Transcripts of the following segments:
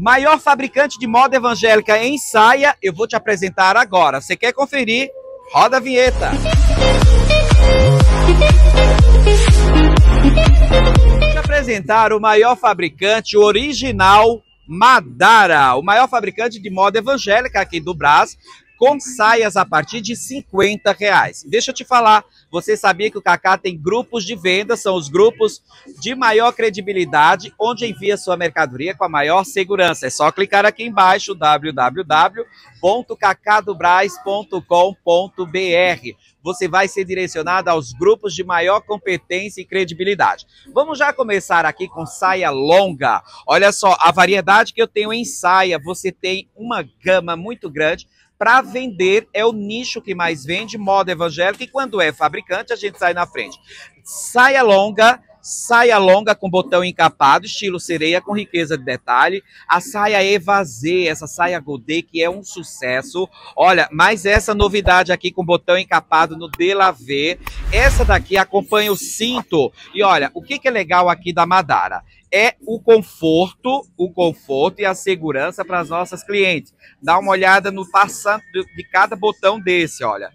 Maior fabricante de moda evangélica em saia, eu vou te apresentar agora. Você quer conferir? Roda a vinheta! Vou te apresentar o maior fabricante original Madara, o maior fabricante de moda evangélica aqui do Brasil, com saias a partir de 50 reais. Deixa eu te falar, você sabia que o Kaká tem grupos de venda, são os grupos de maior credibilidade, onde envia sua mercadoria com a maior segurança. É só clicar aqui embaixo, www.cacadobras.com.br. Você vai ser direcionado aos grupos de maior competência e credibilidade. Vamos já começar aqui com saia longa. Olha só, a variedade que eu tenho em saia, você tem uma gama muito grande para vender é o nicho que mais vende, moda evangélica, e quando é fabricante, a gente sai na frente. Saia longa, saia longa com botão encapado, estilo sereia, com riqueza de detalhe. A saia evasê, essa saia godê, que é um sucesso. Olha, mais essa novidade aqui com botão encapado no Delavê. Essa daqui acompanha o cinto. E olha, o que, que é legal aqui da Madara? é o conforto, o conforto e a segurança para as nossas clientes. Dá uma olhada no passando de cada botão desse, olha.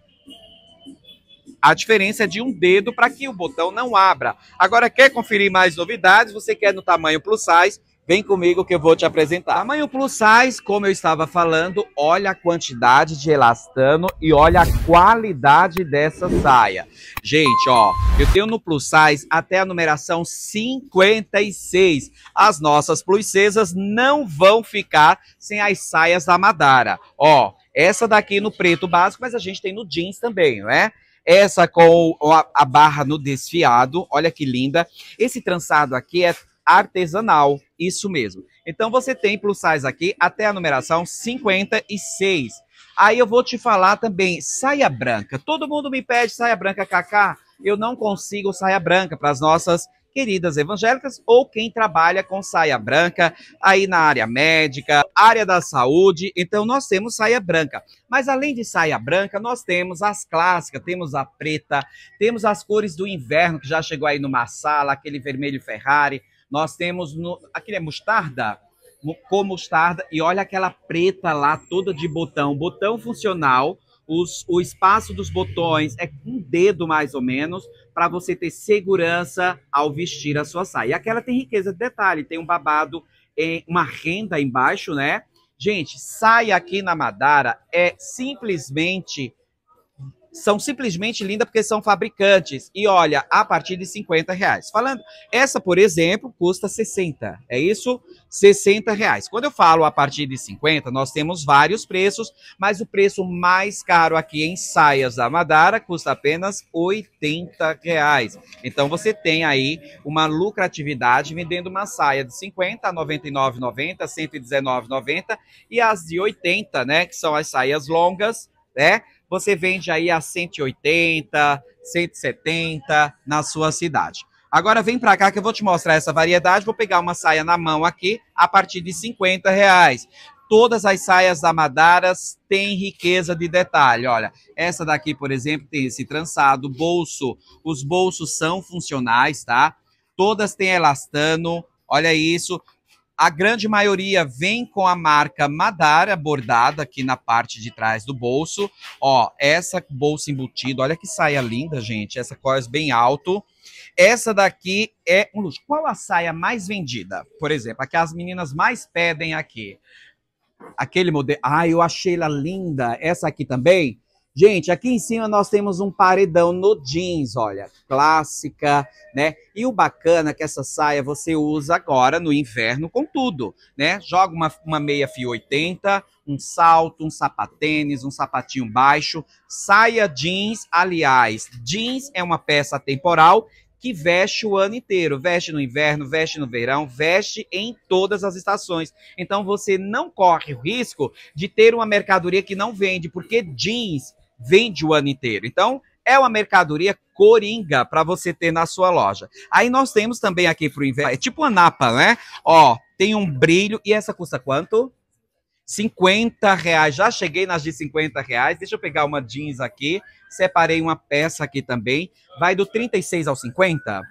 A diferença é de um dedo para que o botão não abra. Agora, quer conferir mais novidades? Você quer no tamanho plus size? Vem comigo que eu vou te apresentar. Tamanho plus size, como eu estava falando, olha a quantidade de elastano e olha a qualidade dessa saia. Gente, ó, eu tenho no plus size até a numeração 56. As nossas pluscesas não vão ficar sem as saias da Madara. Ó, essa daqui no preto básico, mas a gente tem no jeans também, não é? essa com a barra no desfiado, olha que linda. Esse trançado aqui é artesanal. Isso mesmo. Então você tem plus size aqui até a numeração 56. Aí eu vou te falar também, saia branca. Todo mundo me pede saia branca, Kaká. Eu não consigo saia branca para as nossas queridas evangélicas ou quem trabalha com saia branca aí na área médica, área da saúde. Então nós temos saia branca. Mas além de saia branca, nós temos as clássicas, temos a preta, temos as cores do inverno que já chegou aí no sala, aquele vermelho Ferrari, nós temos no, aquele é mostarda, com mostarda, e olha aquela preta lá, toda de botão, botão funcional, os, o espaço dos botões é um dedo mais ou menos, para você ter segurança ao vestir a sua saia. E aquela tem riqueza de detalhe, tem um babado, em, é, uma renda embaixo, né? Gente, saia aqui na Madara é simplesmente são simplesmente lindas porque são fabricantes. E olha, a partir de 50 reais. Falando, essa, por exemplo, custa 60. É isso? 60 reais. Quando eu falo a partir de 50, nós temos vários preços, mas o preço mais caro aqui em saias da Madara custa apenas 80 reais. Então você tem aí uma lucratividade vendendo uma saia de 50 a 99,90, 119,90 e as de 80, né, que são as saias longas, né? Você vende aí a 180, 170 na sua cidade. Agora vem para cá que eu vou te mostrar essa variedade. Vou pegar uma saia na mão aqui a partir de 50 reais. Todas as saias da Madaras têm riqueza de detalhe. Olha, essa daqui, por exemplo, tem esse trançado, bolso. Os bolsos são funcionais, tá? Todas têm elastano. Olha isso. A grande maioria vem com a marca Madara bordada aqui na parte de trás do bolso. Ó, essa bolsa embutida, olha que saia linda, gente. Essa cós bem alto. Essa daqui é um luxo. Qual a saia mais vendida? Por exemplo, a que as meninas mais pedem aqui. Aquele modelo. Ah, eu achei ela linda. Essa aqui também. Gente, aqui em cima nós temos um paredão no jeans, olha, clássica, né? E o bacana é que essa saia você usa agora no inverno com tudo, né? Joga uma, uma meia fio 80, um salto, um sapatênis, um sapatinho baixo, saia jeans, aliás, jeans é uma peça temporal que veste o ano inteiro. Veste no inverno, veste no verão, veste em todas as estações. Então você não corre o risco de ter uma mercadoria que não vende, porque jeans vende o ano inteiro. Então é uma mercadoria coringa para você ter na sua loja. Aí nós temos também aqui para o inverno, é tipo uma napa, né? Ó, tem um brilho e essa custa quanto? 50 reais. Já cheguei nas de 50 reais. Deixa eu pegar uma jeans aqui. Separei uma peça aqui também. Vai do 36 ao 50?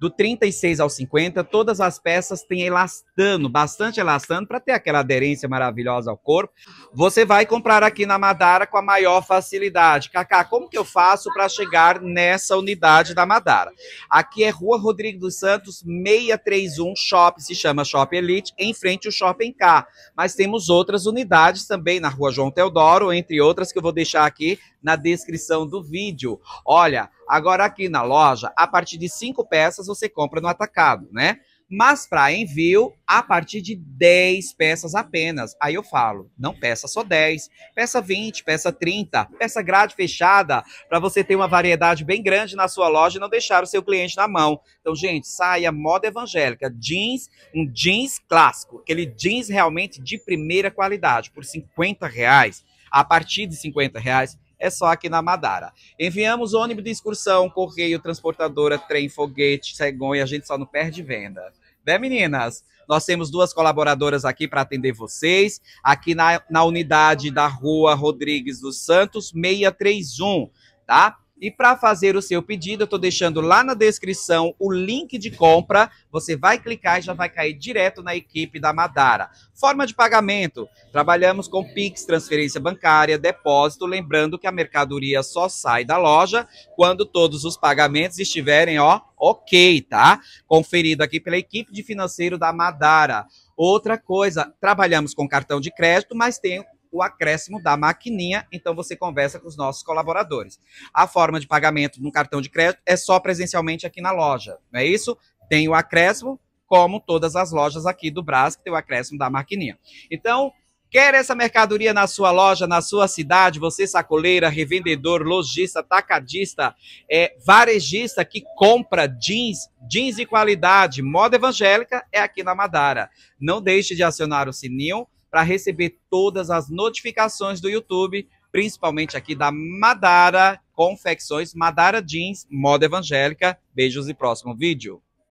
Do 36 ao 50, todas as peças têm elastano, bastante elastano, para ter aquela aderência maravilhosa ao corpo. Você vai comprar aqui na Madara com a maior facilidade. Cacá, como que eu faço para chegar nessa unidade da Madara? Aqui é Rua Rodrigo dos Santos, 631 Shop, se chama Shop Elite, em frente ao Shopping K. Mas temos outras unidades também na Rua João Teodoro, entre outras que eu vou deixar aqui na descrição do vídeo. Olha, agora aqui na loja, a partir de cinco peças você compra no atacado, né? Mas para envio, a partir de 10 peças apenas. Aí eu falo, não peça só 10, peça 20, peça 30, peça grade fechada, para você ter uma variedade bem grande na sua loja e não deixar o seu cliente na mão. Então, gente, saia moda evangélica, jeans, um jeans clássico, aquele jeans realmente de primeira qualidade, por 50 reais, a partir de 50 reais, é só aqui na Madara. Enviamos ônibus de excursão, correio, transportadora, trem, foguete, cegonha, a gente só não perde venda. Né, meninas? Nós temos duas colaboradoras aqui para atender vocês, aqui na, na unidade da Rua Rodrigues dos Santos, 631, tá? E para fazer o seu pedido, eu estou deixando lá na descrição o link de compra. Você vai clicar e já vai cair direto na equipe da Madara. Forma de pagamento: trabalhamos com Pix, transferência bancária, depósito. Lembrando que a mercadoria só sai da loja quando todos os pagamentos estiverem, ó, ok, tá? Conferido aqui pela equipe de financeiro da Madara. Outra coisa, trabalhamos com cartão de crédito, mas tem, o acréscimo da maquininha, então você conversa com os nossos colaboradores. A forma de pagamento no cartão de crédito é só presencialmente aqui na loja, não é isso? Tem o acréscimo, como todas as lojas aqui do Brás, que tem o acréscimo da maquininha. Então, quer essa mercadoria na sua loja, na sua cidade, você sacoleira, revendedor, lojista, tacadista, é, varejista que compra jeans, jeans de qualidade, moda evangélica, é aqui na Madara. Não deixe de acionar o sininho, para receber todas as notificações do YouTube, principalmente aqui da Madara Confecções, Madara Jeans, moda evangélica. Beijos e próximo vídeo.